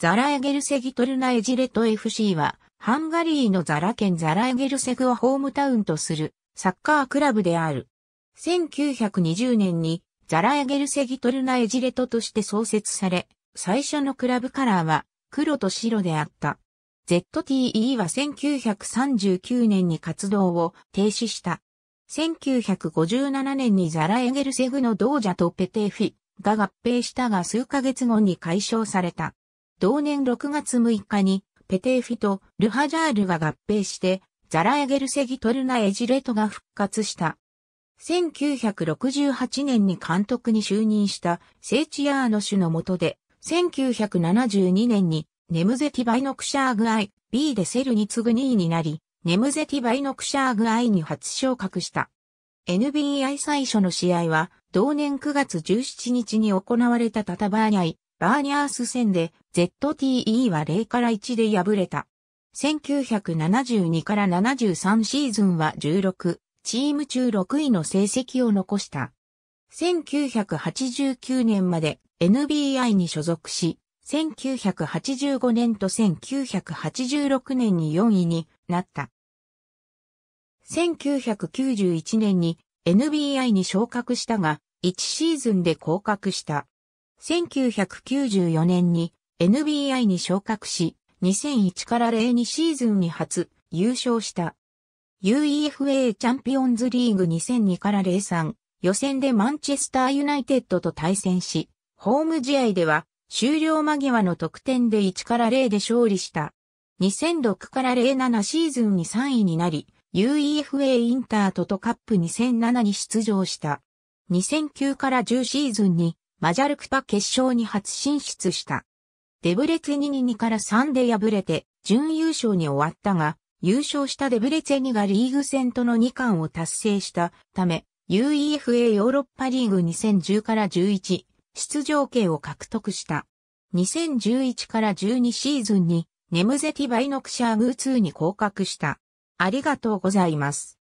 ザラエゲルセギトルナエジレト FC は、ハンガリーのザラ県ザラエゲルセグをホームタウンとするサッカークラブである。1920年にザラエゲルセギトルナエジレトとして創設され、最初のクラブカラーは黒と白であった。ZTE は1939年に活動を停止した。1957年にザラエゲルセグのドージャとペテーフィが合併したが数ヶ月後に解消された。同年6月6日に、ペテーフィとルハジャールが合併して、ザラエゲルセギトルナエジレトが復活した。1968年に監督に就任したセイチヤーノ氏の下で、1972年にネムゼティバイノクシャーグアイ B でセルに次ぐ2位になり、ネムゼティバイノクシャーグアイに初昇格した。NBI 最初の試合は同年9月17日に行われたタタバーニャイ、バーニャース戦で ZTE は0から1で敗れた。1972から73シーズンは16、チーム中6位の成績を残した。1989年まで NBI に所属し、1985年と1986年に4位になった。1991年に NBI に昇格したが、1シーズンで降格した。1994年に NBI に昇格し、2001から02シーズンに初優勝した。UEFA チャンピオンズリーグ2002から03予選でマンチェスターユナイテッドと対戦し、ホーム試合では終了間際の得点で1から0で勝利した。2006から07シーズンに3位になり、UEFA インタートとカップ2007に出場した。2009から10シーズンにマジャルクパ決勝に初進出した。デブレツェニに2から3で敗れて、準優勝に終わったが、優勝したデブレツェニがリーグ戦との2冠を達成したため、UEFA ヨーロッパリーグ2010から11出場権を獲得した。2011から12シーズンにネムゼティバイノクシャーグー2に降格した。ありがとうございます。